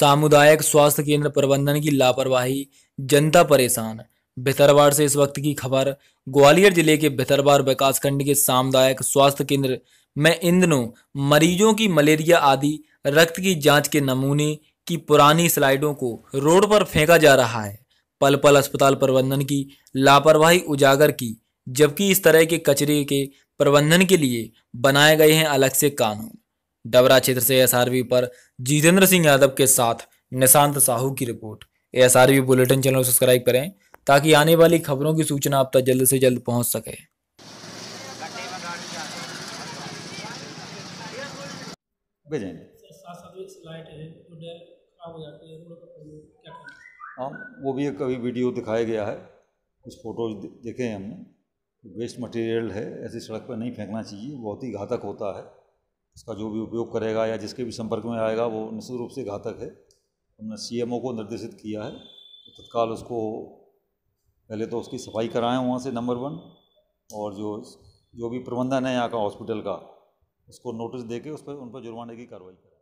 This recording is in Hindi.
सामुदायिक स्वास्थ्य केंद्र प्रबंधन की लापरवाही जनता परेशान भितरवाड़ से इस वक्त की खबर ग्वालियर जिले के भितरवाड़ विकासखंड के सामुदायिक स्वास्थ्य केंद्र में इन दिनों मरीजों की मलेरिया आदि रक्त की जांच के नमूने की पुरानी स्लाइडों को रोड पर फेंका जा रहा है पल पल अस्पताल प्रबंधन की लापरवाही उजागर की जबकि इस तरह के कचरे के प्रबंधन के लिए बनाए गए हैं अलग से कानून डबरा क्षेत्र से एसआरबी पर जितेंद्र सिंह यादव के साथ निशांत साहू की report SRB bulletin channel subscribe करें ताकि आने वाली खबरों की सूचना आप तक जल्द से जल्द पहुंच सके हाँ वो भी कभी वीडियो दिखाया गया है कुछ फोटोज देखे हैं हमने वेस्ट मटेरियल है ऐसी सड़क पर नहीं फेंकना चाहिए बहुत ही घातक होता है इसका जो भी उपयोग करेगा या जिसके भी संपर्क में आएगा वो निश्चित रूप से घातक है हमने ओ को निर्देशित किया है तो तत्काल उसको पहले तो उसकी सफाई कराएं वहाँ से नंबर वन और जो जो भी प्रबंधन है यहाँ का हॉस्पिटल का उसको नोटिस दे के उस पर उन पर जुर्माने की कार्रवाई करें